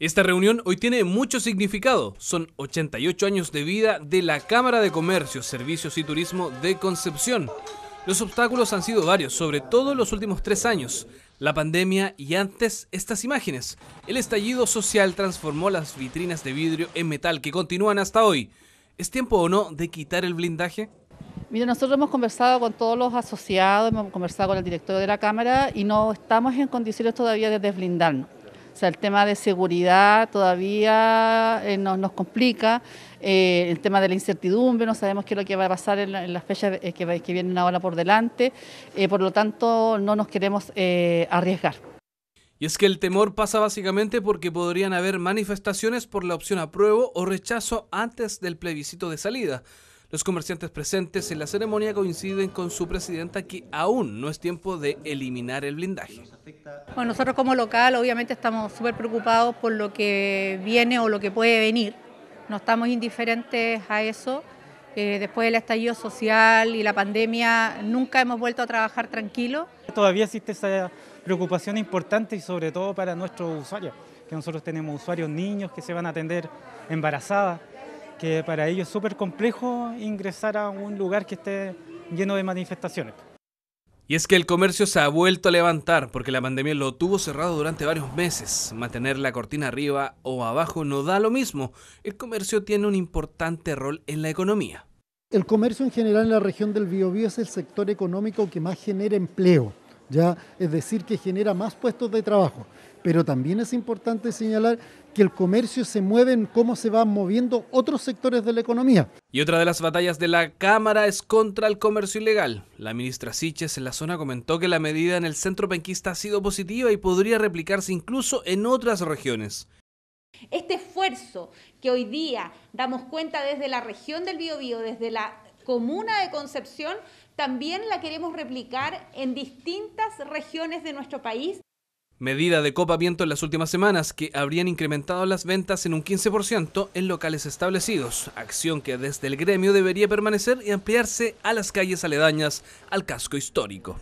Esta reunión hoy tiene mucho significado. Son 88 años de vida de la Cámara de Comercio, Servicios y Turismo de Concepción. Los obstáculos han sido varios, sobre todo en los últimos tres años. La pandemia y antes estas imágenes. El estallido social transformó las vitrinas de vidrio en metal que continúan hasta hoy. ¿Es tiempo o no de quitar el blindaje? Mira, nosotros hemos conversado con todos los asociados, hemos conversado con el director de la Cámara y no estamos en condiciones todavía de desblindarnos sea, el tema de seguridad todavía eh, nos, complica, eh, el tema de la incertidumbre, no sabemos qué es lo que va a pasar en, las fechas eh, que, que, vienen ahora por delante, por lo tanto no nos queremos arriesgar. Y es que el temor pasa básicamente porque podrían haber manifestaciones por la opción apruebo o rechazo antes del plebiscito de salida. Los comerciantes presentes en la ceremonia coinciden con su presidenta que aún no es tiempo de eliminar el blindaje. Bueno, nosotros como local obviamente estamos súper preocupados por lo que viene o lo que puede venir. No estamos indiferentes a eso. Eh, después del estallido social y la pandemia nunca hemos vuelto a trabajar tranquilo. Todavía existe esa preocupación importante y sobre todo para nuestros usuarios, que nosotros tenemos usuarios niños que se van a atender embarazadas, que para ellos es súper complejo ingresar a un lugar que esté lleno de manifestaciones. Y es que el comercio se ha vuelto a levantar porque la pandemia lo tuvo cerrado durante varios meses. Mantener la cortina arriba o abajo no da lo mismo. El comercio tiene un importante rol en la economía. El comercio en general en la región del Biobío es el sector económico que más genera empleo. ¿ya? Es decir, que genera más puestos de trabajo. Pero también es importante señalar que el comercio se mueve en cómo se van moviendo otros sectores de la economía. Y otra de las batallas de la Cámara es contra el comercio ilegal. La ministra Siches en la zona comentó que la medida en el centro penquista ha sido positiva y podría replicarse incluso en otras regiones. Este esfuerzo que hoy día damos cuenta desde la región del Biobío, desde la comuna de Concepción, también la queremos replicar en distintas regiones de nuestro país. Medida de copamiento en las últimas semanas que habrían incrementado las ventas en un 15% en locales establecidos, acción que desde el gremio debería permanecer y ampliarse a las calles aledañas al casco histórico.